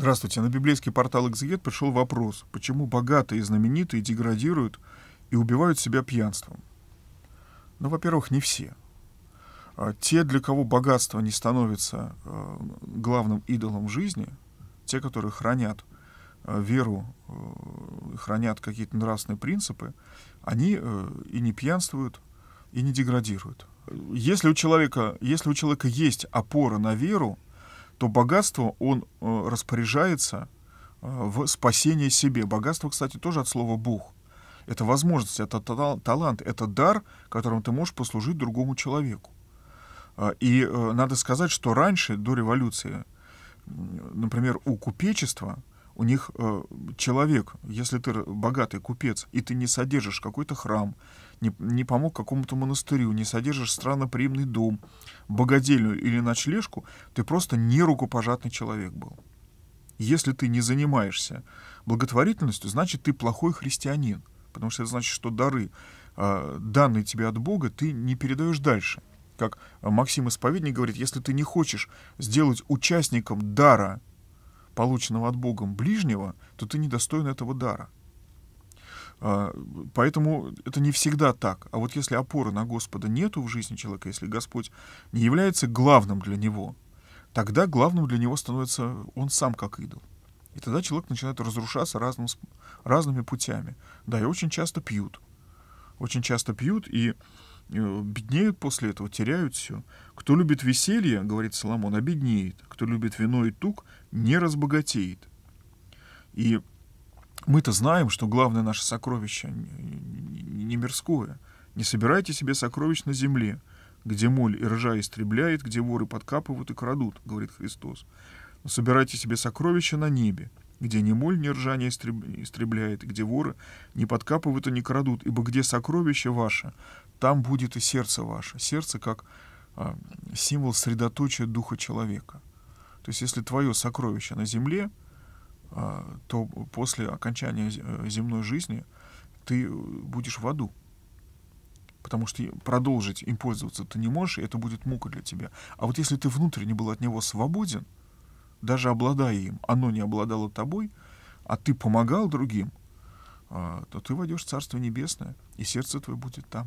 Здравствуйте. На библейский портал «Экзегет» пришел вопрос, почему богатые и знаменитые деградируют и убивают себя пьянством? Ну, во-первых, не все. А те, для кого богатство не становится э, главным идолом жизни, те, которые хранят э, веру, э, хранят какие-то нравственные принципы, они и не пьянствуют, и не деградируют. Если у человека, если у человека есть опора на веру, то богатство он э, распоряжается э, в спасение себе. Богатство, кстати, тоже от слова «бог». Это возможность, это талант, это дар, которым ты можешь послужить другому человеку. Э, и надо сказать, что раньше, до революции, например, у купечества – у них э, человек, если ты богатый купец, и ты не содержишь какой-то храм, не, не помог какому-то монастырю, не содержишь странноприимный дом, богадельню или ночлежку, ты просто не рукопожатный человек был. Если ты не занимаешься благотворительностью, значит, ты плохой христианин, потому что это значит, что дары, э, данные тебе от Бога, ты не передаешь дальше. Как Максим Исповедник говорит, если ты не хочешь сделать участником дара полученного от Богом ближнего, то ты недостоин этого дара. А, поэтому это не всегда так. А вот если опоры на Господа нету в жизни человека, если Господь не является главным для него, тогда главным для него становится он сам как идол. И тогда человек начинает разрушаться разным, разными путями. Да, и очень часто пьют. Очень часто пьют, и Э, беднеют после этого, теряют все. Кто любит веселье, говорит Соломон, обеднеет. Кто любит вино и тук, не разбогатеет. И мы-то знаем, что главное наше сокровище не мирское. Не собирайте себе сокровищ на земле, где моль и ржа истребляет, где воры подкапывают и крадут, говорит Христос. Но собирайте себе сокровища на небе, где ни моль, ни ржа не истребляет, где воры не подкапывают и не крадут, ибо где сокровище ваше, там будет и сердце ваше. Сердце как а, символ средоточия духа человека. То есть если твое сокровище на земле, а, то после окончания э, земной жизни ты э, будешь в аду. Потому что продолжить им пользоваться ты не можешь, и это будет мука для тебя. А вот если ты внутренне был от него свободен, даже обладая им, оно не обладало тобой, а ты помогал другим, а, то ты войдешь в Царство Небесное, и сердце твое будет там.